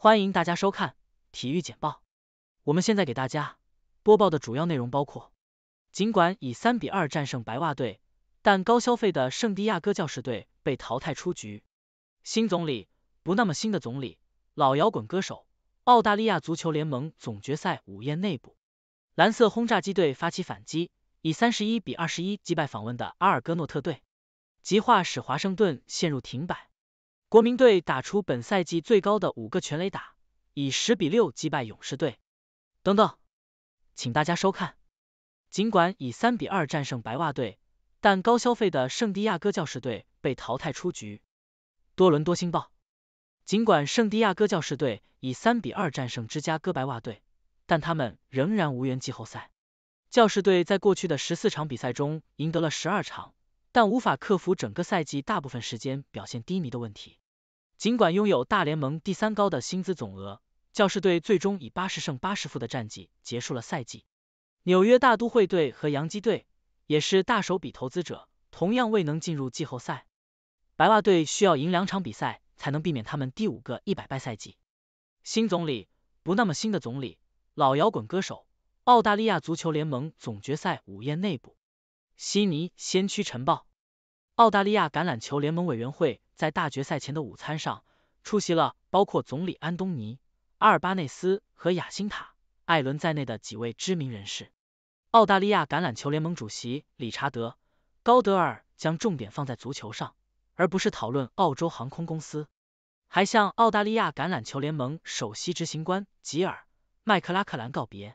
欢迎大家收看体育简报。我们现在给大家播报的主要内容包括：尽管以三比二战胜白袜队，但高消费的圣地亚哥教士队被淘汰出局。新总理不那么新的总理，老摇滚歌手。澳大利亚足球联盟总决赛午宴内部，蓝色轰炸机队发起反击，以三十一比二十一击败访问的阿尔戈诺特队。极化使华盛顿陷入停摆。国民队打出本赛季最高的五个全垒打，以十比六击败勇士队。等等，请大家收看。尽管以三比二战胜白袜队，但高消费的圣地亚哥教士队被淘汰出局。多伦多星报：尽管圣地亚哥教士队以三比二战胜芝加哥白袜队，但他们仍然无缘季后赛。教士队在过去的十四场比赛中赢得了十二场。但无法克服整个赛季大部分时间表现低迷的问题。尽管拥有大联盟第三高的薪资总额，教师队最终以八十胜八十负的战绩结束了赛季。纽约大都会队和洋基队也是大手笔投资者，同样未能进入季后赛。白袜队需要赢两场比赛才能避免他们第五个一百败赛季。新总理不那么新的总理，老摇滚歌手，澳大利亚足球联盟总决赛午宴内部，悉尼先驱晨报。澳大利亚橄榄球联盟委员会在大决赛前的午餐上，出席了包括总理安东尼、阿尔巴内斯和雅辛塔·艾伦在内的几位知名人士。澳大利亚橄榄球联盟主席理查德·高德尔将重点放在足球上，而不是讨论澳洲航空公司。还向澳大利亚橄榄球联盟首席执行官吉尔·麦克拉克兰告别。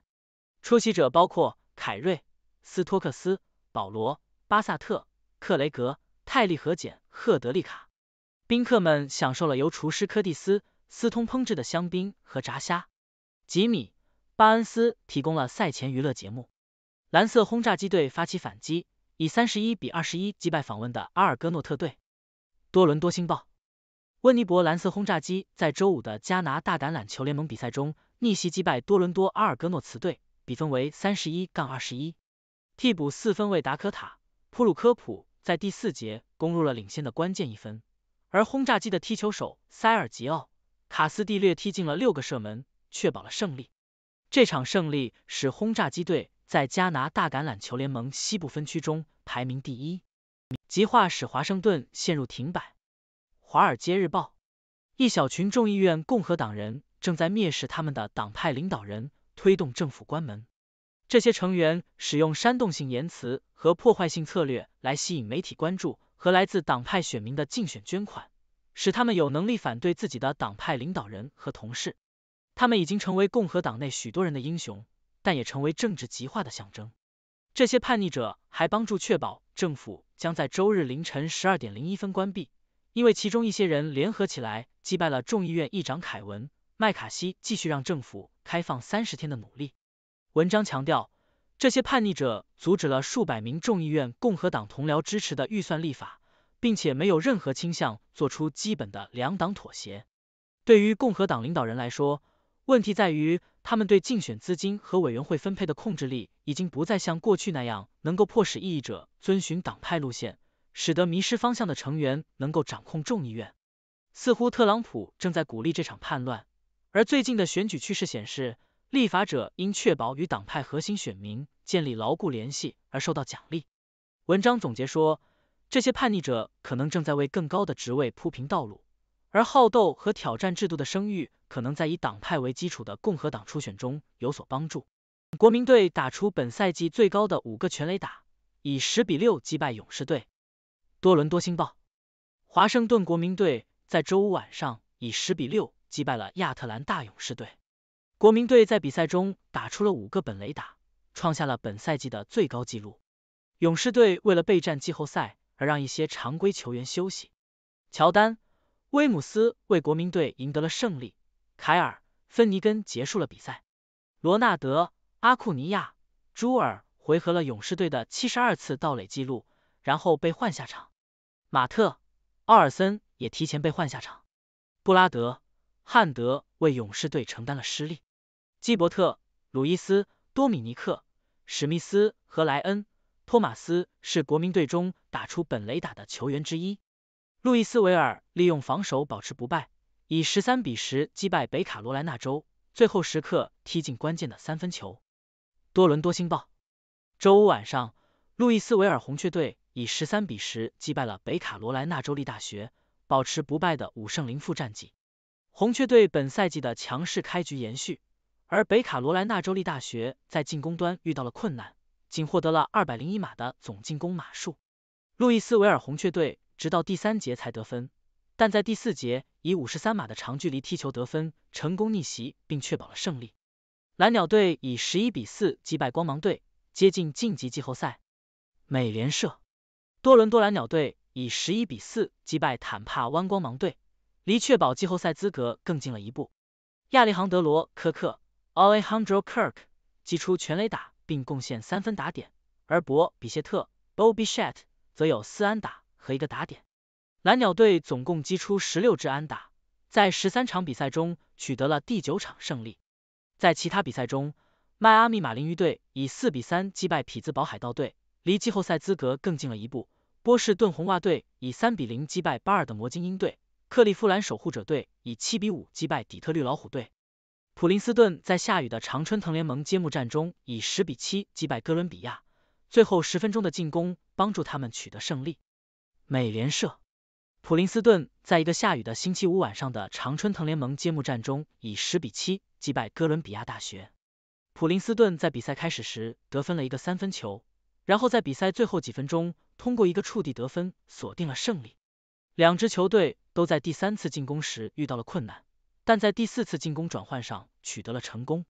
出席者包括凯瑞·斯托克斯、保罗·巴萨特、克雷格。泰利和简·赫德利卡，宾客们享受了由厨师柯蒂斯·斯通烹制的香槟和炸虾。吉米·巴恩斯提供了赛前娱乐节目。蓝色轰炸机队发起反击，以三十一比二十一击败访问的阿尔戈诺特队。多伦多星报：温尼伯蓝色轰炸机在周五的加拿大橄榄球联盟比赛中逆袭击败多伦多阿尔戈诺茨队，比分为三十一杠二十一。替补四分卫达科塔·普鲁科普。在第四节攻入了领先的关键一分，而轰炸机的踢球手塞尔吉奥·卡斯蒂略踢进了六个射门，确保了胜利。这场胜利使轰炸机队在加拿大橄榄球联盟西部分区中排名第一。极化使华盛顿陷入停摆。《华尔街日报》：一小群众议院共和党人正在蔑视他们的党派领导人，推动政府关门。这些成员使用煽动性言辞和破坏性策略来吸引媒体关注和来自党派选民的竞选捐款，使他们有能力反对自己的党派领导人和同事。他们已经成为共和党内许多人的英雄，但也成为政治极化的象征。这些叛逆者还帮助确保政府将在周日凌晨十二点零一分关闭，因为其中一些人联合起来击败了众议院议长凯文·麦卡锡，继续让政府开放三十天的努力。文章强调，这些叛逆者阻止了数百名众议院共和党同僚支持的预算立法，并且没有任何倾向做出基本的两党妥协。对于共和党领导人来说，问题在于他们对竞选资金和委员会分配的控制力已经不再像过去那样能够迫使异议者遵循党派路线，使得迷失方向的成员能够掌控众议院。似乎特朗普正在鼓励这场叛乱，而最近的选举趋势显示。立法者因确保与党派核心选民建立牢固联系而受到奖励。文章总结说，这些叛逆者可能正在为更高的职位铺平道路，而好斗和挑战制度的声誉可能在以党派为基础的共和党初选中有所帮助。国民队打出本赛季最高的五个全垒打，以十比六击败勇士队。多伦多星报：华盛顿国民队在周五晚上以十比六击败了亚特兰大勇士队。国民队在比赛中打出了五个本垒打，创下了本赛季的最高纪录。勇士队为了备战季后赛而让一些常规球员休息。乔丹、威姆斯为国民队赢得了胜利，凯尔·芬尼根结束了比赛。罗纳德、阿库尼亚、朱尔回合了勇士队的七十二次盗垒记录，然后被换下场。马特·奥尔森也提前被换下场。布拉德·汉德为勇士队承担了失利。基伯特、鲁伊斯、多米尼克、史密斯和莱恩、托马斯是国民队中打出本垒打的球员之一。路易斯维尔利用防守保持不败，以十三比十击败北卡罗来纳州，最后时刻踢进关键的三分球。多伦多星报：周五晚上，路易斯维尔红雀队以十三比十击败了北卡罗来纳州立大学，保持不败的五胜零负战绩。红雀队本赛季的强势开局延续。而北卡罗来纳州立大学在进攻端遇到了困难，仅获得了二百零一码的总进攻码数。路易斯维尔红雀队直到第三节才得分，但在第四节以五十三码的长距离踢球得分，成功逆袭并确保了胜利。蓝鸟队以十一比四击败光芒队，接近晋级季后赛。美联社多伦多蓝鸟队以十一比四击败坦帕湾光芒队，离确保季后赛资格更近了一步。亚利杭德罗·科克。Alejandro Kirk 击出全垒打，并贡献三分打点，而博比谢特 Bobby Shatte 则有四安打和一个打点。蓝鸟队总共击出十六支安打，在十三场比赛中取得了第九场胜利。在其他比赛中，迈阿密马林鱼队以四比三击败匹兹堡海盗队，离季后赛资格更近了一步；波士顿红袜队以三比零击败巴尔的摩精英队；克利夫兰守护者队以七比五击败底特律老虎队。普林斯顿在下雨的常春藤联盟揭幕战中以十比七击败哥伦比亚，最后十分钟的进攻帮助他们取得胜利。美联社，普林斯顿在一个下雨的星期五晚上的常春藤联盟揭幕战中以十比七击败哥伦比亚大学。普林斯顿在比赛开始时得分了一个三分球，然后在比赛最后几分钟通过一个触地得分锁定了胜利。两支球队都在第三次进攻时遇到了困难。但在第四次进攻转换上取得了成功。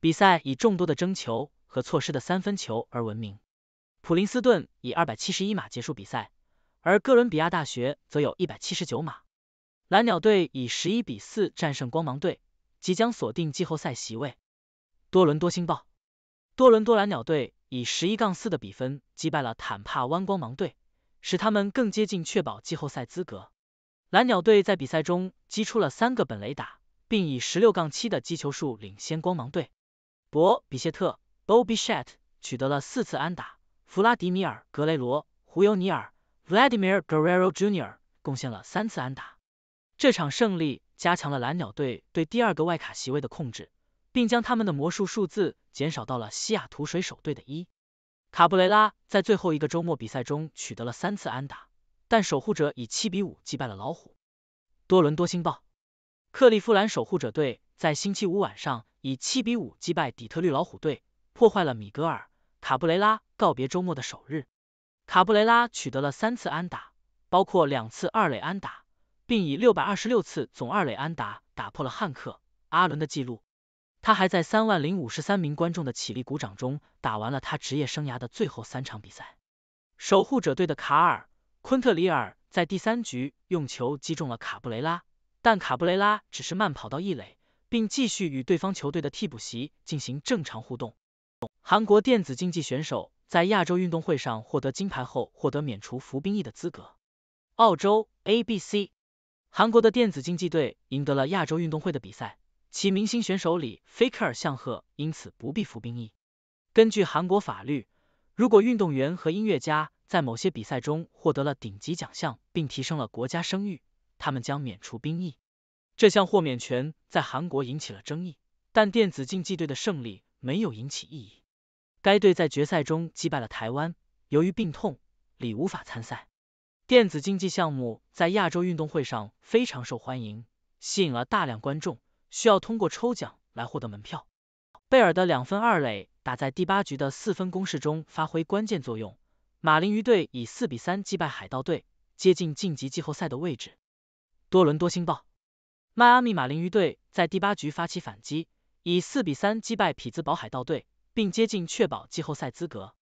比赛以众多的争球和错失的三分球而闻名。普林斯顿以二百七十一码结束比赛，而哥伦比亚大学则有一百七十九码。蓝鸟队以十一比四战胜光芒队，即将锁定季后赛席位。多伦多星报：多伦多蓝鸟队以十一杠四的比分击败了坦帕湾光芒队，使他们更接近确保季后赛资格。蓝鸟队在比赛中击出了三个本垒打，并以十六杠七的击球数领先光芒队。博比谢特 （Bobby Shatt） 取得了四次安打，弗拉迪米尔·格雷罗 （Vladimir 胡尤尼尔、Guerrero Jr.） 贡献了三次安打。这场胜利加强了蓝鸟队对第二个外卡席位的控制，并将他们的魔术数字减少到了西雅图水手队的一。卡布雷拉在最后一个周末比赛中取得了三次安打。但守护者以七比五击败了老虎。多伦多星报：克利夫兰守护者队在星期五晚上以七比五击败底特律老虎队，破坏了米格尔·卡布雷拉告别周末的首日。卡布雷拉取得了三次安打，包括两次二垒安打，并以六百二十六次总二垒安打打破了汉克·阿伦的记录。他还在三万零五十三名观众的起立鼓掌中打完了他职业生涯的最后三场比赛。守护者队的卡尔。昆特里尔在第三局用球击中了卡布雷拉，但卡布雷拉只是慢跑到一垒，并继续与对方球队的替补席进行正常互动。韩国电子竞技选手在亚洲运动会上获得金牌后，获得免除服兵役的资格。澳洲 ABC，韩国的电子竞技队赢得了亚洲运动会的比赛，其明星选手里菲克尔向赫因此不必服兵役。根据韩国法律，如果运动员和音乐家。在某些比赛中获得了顶级奖项，并提升了国家声誉。他们将免除兵役，这项豁免权在韩国引起了争议，但电子竞技队的胜利没有引起异议。该队在决赛中击败了台湾。由于病痛，李无法参赛。电子竞技项目在亚洲运动会上非常受欢迎，吸引了大量观众，需要通过抽奖来获得门票。贝尔的两分二垒打在第八局的四分攻势中发挥关键作用。马林鱼队以四比三击败海盗队，接近晋级季后赛的位置。多伦多星报：迈阿密马林鱼队在第八局发起反击，以四比三击败匹兹堡海盗队，并接近确保季后赛资格。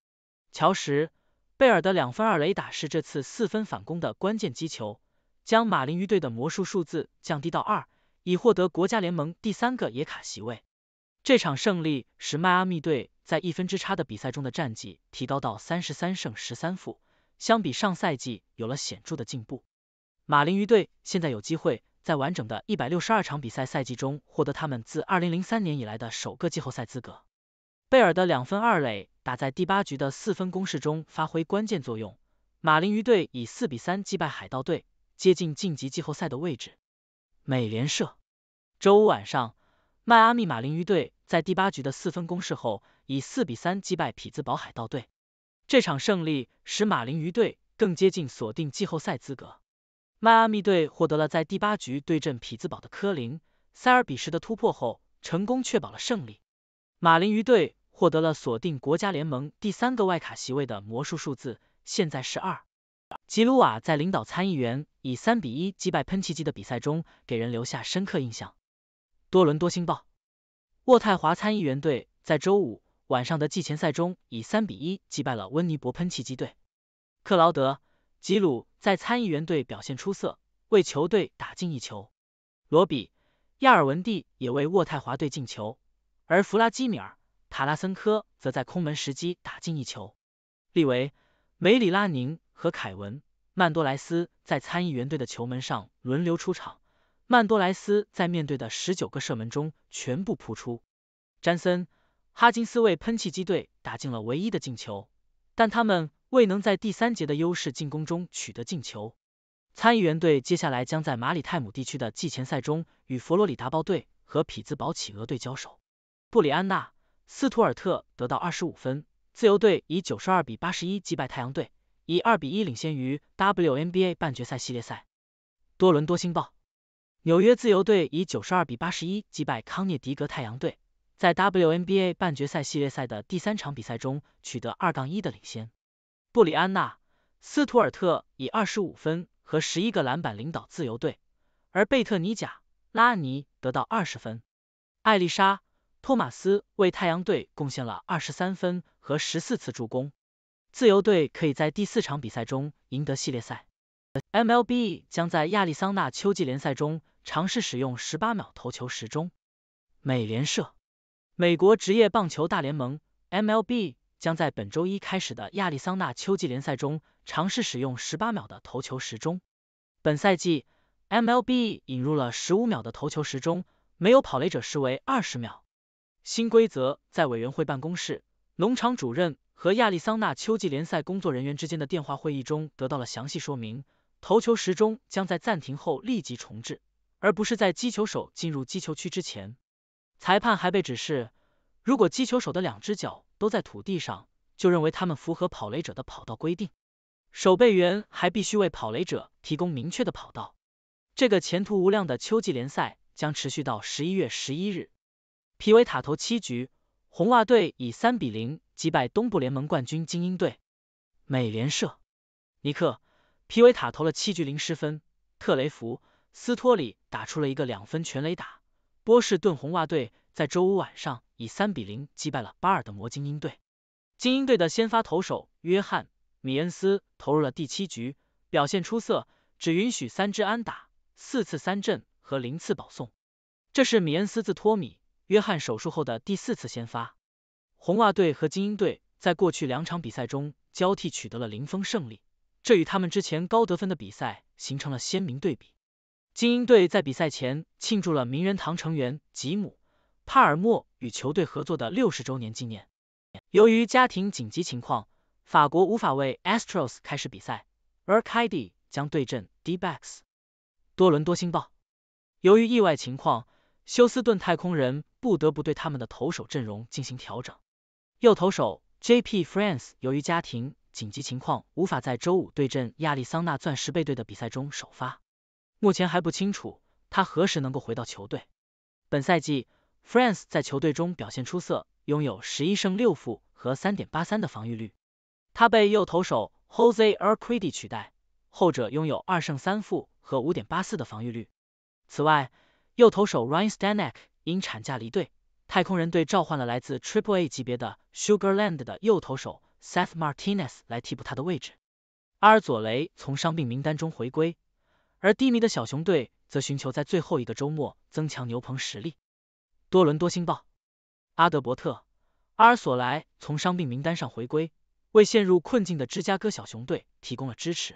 乔什·贝尔的两分二雷打是这次四分反攻的关键击球，将马林鱼队的魔术数字降低到二，以获得国家联盟第三个野卡席位。这场胜利使迈阿密队在一分之差的比赛中的战绩提高到三十三胜十三负，相比上赛季有了显著的进步。马林鱼队现在有机会在完整的一百六十二场比赛赛季中获得他们自二零零三年以来的首个季后赛资格。贝尔的两分二垒打在第八局的四分攻势中发挥关键作用，马林鱼队以四比三击败海盗队，接近晋级季后赛的位置。美联社，周五晚上。迈阿密马林鱼队在第八局的四分攻势后，以四比三击败匹兹堡海盗队。这场胜利使马林鱼队更接近锁定季后赛资格。迈阿密队获得了在第八局对阵匹兹堡的科林·塞尔比什的突破后，成功确保了胜利。马林鱼队获得了锁定国家联盟第三个外卡席位的魔术数字，现在是二。吉鲁瓦在领导参议员以三比一击败喷气机的比赛中给人留下深刻印象。多伦多星报：渥太华参议员队在周五晚上的季前赛中以三比一击败了温尼伯喷气机队。克劳德·吉鲁在参议员队表现出色，为球队打进一球。罗比·亚尔文蒂也为渥太华队进球，而弗拉基米尔·塔拉森科则在空门时机打进一球。利维·梅里拉宁和凯文·曼多莱斯在参议员队的球门上轮流出场。曼多莱斯在面对的十九个射门中全部扑出。詹森、哈金斯为喷气机队打进了唯一的进球，但他们未能在第三节的优势进攻中取得进球。参议员队接下来将在马里泰姆地区的季前赛中与佛罗里达豹队和匹兹堡企鹅队交手。布里安娜·斯图尔特得到二十五分，自由队以九十二比八十一击败太阳队，以二比一领先于 WNBA 半决赛系列赛。多伦多星报。纽约自由队以九十二比八十一击败康涅狄格太阳队，在 WNBA 半决赛系列赛的第三场比赛中取得二杠一的领先。布里安娜·斯图尔特以二十五分和十一个篮板领导自由队，而贝特尼贾·拉尼得到二十分。艾丽莎·托马斯为太阳队贡献了二十三分和十四次助攻。自由队可以在第四场比赛中赢得系列赛。MLB 将在亚利桑那秋季联赛中。尝试使用十八秒投球时钟。美联社，美国职业棒球大联盟 （MLB） 将在本周一开始的亚利桑那秋季联赛中尝试使用十八秒的投球时钟。本赛季，MLB 引入了十五秒的投球时钟，没有跑垒者时为二十秒。新规则在委员会办公室、农场主任和亚利桑那秋季联赛工作人员之间的电话会议中得到了详细说明。投球时钟将在暂停后立即重置。而不是在击球手进入击球区之前，裁判还被指示，如果击球手的两只脚都在土地上，就认为他们符合跑垒者的跑道规定。守备员还必须为跑垒者提供明确的跑道。这个前途无量的秋季联赛将持续到十一月十一日。皮维塔投七局，红袜队以三比零击败东部联盟冠军精英队。美联社，尼克，皮维塔投了七局零失分，特雷弗。斯托里打出了一个两分全垒打。波士顿红袜队在周五晚上以三比零击败了巴尔的摩精英队。精英队的先发投手约翰·米恩斯投入了第七局，表现出色，只允许三支安打、四次三振和零次保送。这是米恩斯自托米·约翰手术后的第四次先发。红袜队和精英队在过去两场比赛中交替取得了零分胜利，这与他们之前高得分的比赛形成了鲜明对比。精英队在比赛前庆祝了名人堂成员吉姆·帕尔默与球队合作的六十周年纪念。由于家庭紧急情况，法国无法为 Astros 开始比赛，而 KID 将对阵 Dbacks。多伦多星报。由于意外情况，休斯顿太空人不得不对他们的投手阵容进行调整。右投手 J.P. France 由于家庭紧急情况无法在周五对阵亚利桑那钻石背队的比赛中首发。目前还不清楚他何时能够回到球队。本赛季，France 在球队中表现出色，拥有十一胜六负和三点八三的防御率。他被右投手 Jose Arquidi 取代，后者拥有二胜三负和五点八四的防御率。此外，右投手 Ryan Stanek 因产假离队，太空人队召唤了来自 Triple A 级别的 Sugarland 的右投手 Seth Martinez 来替补他的位置。阿尔佐雷从伤病名单中回归。而低迷的小熊队则寻求在最后一个周末增强牛棚实力。多伦多星报，阿德伯特、阿尔索莱从伤病名单上回归，为陷入困境的芝加哥小熊队提供了支持。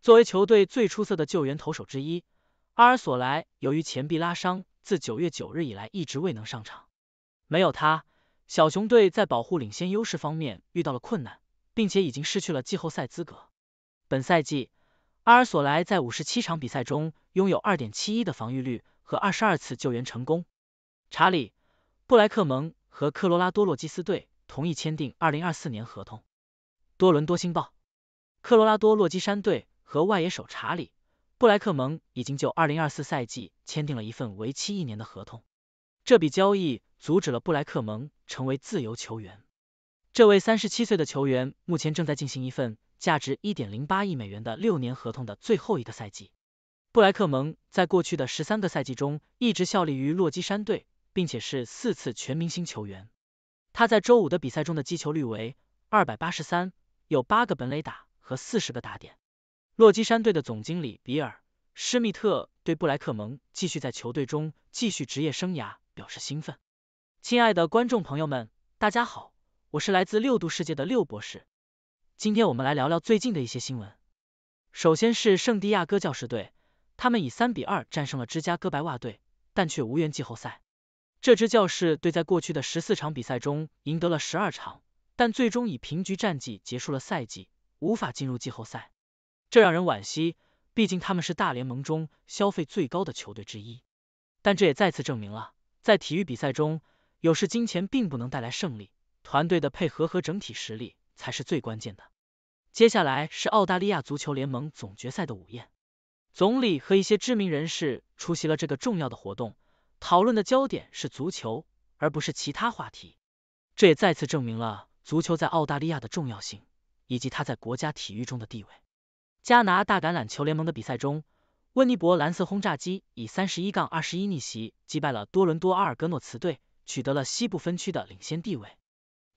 作为球队最出色的救援投手之一，阿尔索莱由于前臂拉伤，自九月九日以来一直未能上场。没有他，小熊队在保护领先优势方面遇到了困难，并且已经失去了季后赛资格。本赛季。阿尔索莱在五十七场比赛中拥有二点七一的防御率和二十二次救援成功。查理·布莱克蒙和科罗拉多洛基斯队同意签订二零二四年合同。多伦多星报：科罗拉多洛基山队和外野手查理·布莱克蒙已经就二零二四赛季签订了一份为期一年的合同。这笔交易阻止了布莱克蒙成为自由球员。这位三十七岁的球员目前正在进行一份。价值一点零八亿美元的六年合同的最后一个赛季，布莱克蒙在过去的十三个赛季中一直效力于洛基山队，并且是四次全明星球员。他在周五的比赛中的击球率为二百八十三，有八个本垒打和四十个打点。洛基山队的总经理比尔·施密特对布莱克蒙继续在球队中继续职业生涯表示兴奋。亲爱的观众朋友们，大家好，我是来自六度世界的六博士。今天我们来聊聊最近的一些新闻。首先是圣地亚哥教士队，他们以三比二战胜了芝加哥白袜队，但却无缘季后赛。这支教士队在过去的十四场比赛中赢得了十二场，但最终以平局战绩结束了赛季，无法进入季后赛，这让人惋惜。毕竟他们是大联盟中消费最高的球队之一，但这也再次证明了，在体育比赛中，有时金钱并不能带来胜利，团队的配合和整体实力。才是最关键的。接下来是澳大利亚足球联盟总决赛的午宴，总理和一些知名人士出席了这个重要的活动，讨论的焦点是足球，而不是其他话题。这也再次证明了足球在澳大利亚的重要性以及它在国家体育中的地位。加拿大橄榄球联盟的比赛中，温尼伯蓝色轰炸机以三十一杠二十一逆袭击败了多伦多阿尔戈诺茨队，取得了西部分区的领先地位。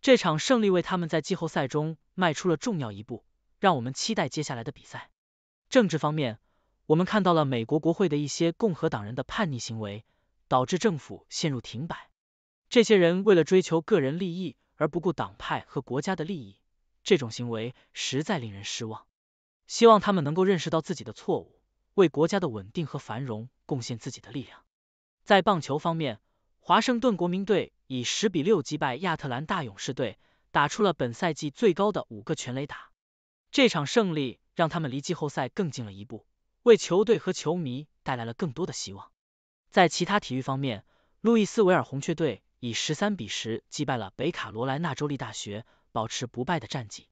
这场胜利为他们在季后赛中迈出了重要一步，让我们期待接下来的比赛。政治方面，我们看到了美国国会的一些共和党人的叛逆行为，导致政府陷入停摆。这些人为了追求个人利益而不顾党派和国家的利益，这种行为实在令人失望。希望他们能够认识到自己的错误，为国家的稳定和繁荣贡献自己的力量。在棒球方面，华盛顿国民队。以十比六击败亚特兰大勇士队，打出了本赛季最高的五个全垒打。这场胜利让他们离季后赛更近了一步，为球队和球迷带来了更多的希望。在其他体育方面，路易斯维尔红雀队以十三比十击败了北卡罗来纳州立大学，保持不败的战绩。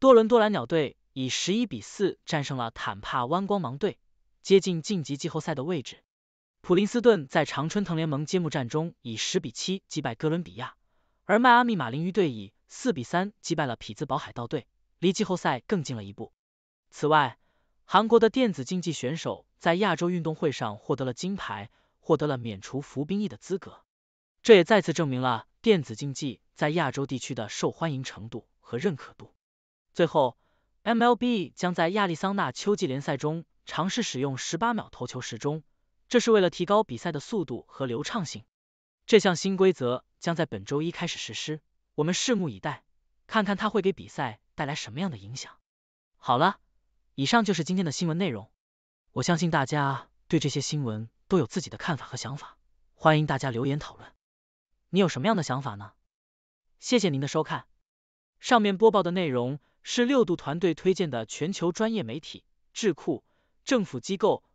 多伦多蓝鸟队以十一比四战胜了坦帕湾光芒队，接近晋级季后赛的位置。普林斯顿在常春藤联盟揭幕战中以十比七击败哥伦比亚，而迈阿密马林鱼队以四比三击败了匹兹堡海盗队，离季后赛更近了一步。此外，韩国的电子竞技选手在亚洲运动会上获得了金牌，获得了免除服兵役的资格，这也再次证明了电子竞技在亚洲地区的受欢迎程度和认可度。最后，MLB 将在亚利桑那秋季联赛中尝试使用十八秒投球时钟。这是为了提高比赛的速度和流畅性。这项新规则将在本周一开始实施，我们拭目以待，看看它会给比赛带来什么样的影响。好了，以上就是今天的新闻内容。我相信大家对这些新闻都有自己的看法和想法，欢迎大家留言讨论。你有什么样的想法呢？谢谢您的收看。上面播报的内容是六度团队推荐的全球专业媒体、智库、政府机构。